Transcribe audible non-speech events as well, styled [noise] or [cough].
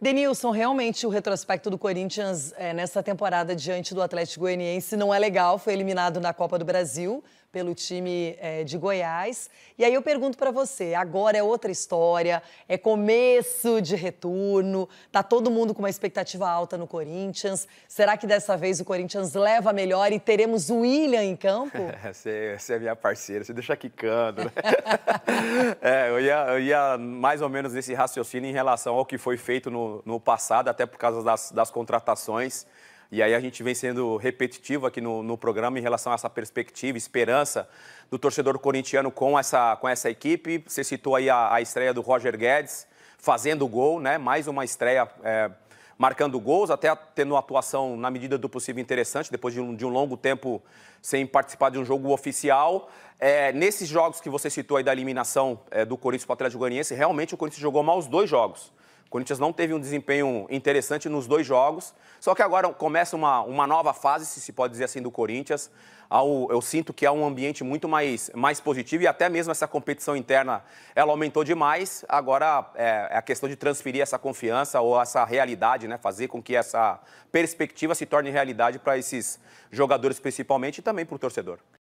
Denilson, realmente o retrospecto do Corinthians é, nessa temporada diante do Atlético Goianiense não é legal. Foi eliminado na Copa do Brasil pelo time é, de Goiás. E aí eu pergunto para você: agora é outra história, é começo de retorno, tá todo mundo com uma expectativa alta no Corinthians. Será que dessa vez o Corinthians leva melhor e teremos o William em campo? você, [laughs] você é, é minha parceira, você deixa quicando, né? [laughs] eu ia, eu ia mais ou menos nesse raciocínio em relação ao que foi feito no, no passado, até por causa das, das contratações. E aí a gente vem sendo repetitivo aqui no, no, programa em relação a essa perspectiva, esperança do torcedor corintiano com essa, com essa equipe. Você citou aí a, a estreia do Roger Guedes fazendo gol, né? Mais uma estreia é, marcando gols, até tendo uma atuação, na medida do possível, interessante, depois de um, de um longo tempo sem participar de um jogo oficial. É, nesses jogos que você citou aí da eliminação é, do Corinthians para o Atlético Goianiense, realmente o Corinthians jogou mal os dois jogos. O Corinthians não teve um desempenho interessante nos dois jogos, só que agora começa uma, uma nova fase, se se pode dizer assim, do Corinthians. eu sinto que há um ambiente muito mais, mais positivo e até mesmo essa competição interna ela aumentou demais. Agora é, é a questão de transferir essa confiança ou essa realidade, né? fazer com que essa perspectiva se torne realidade para esses jogadores principalmente e também para o torcedor.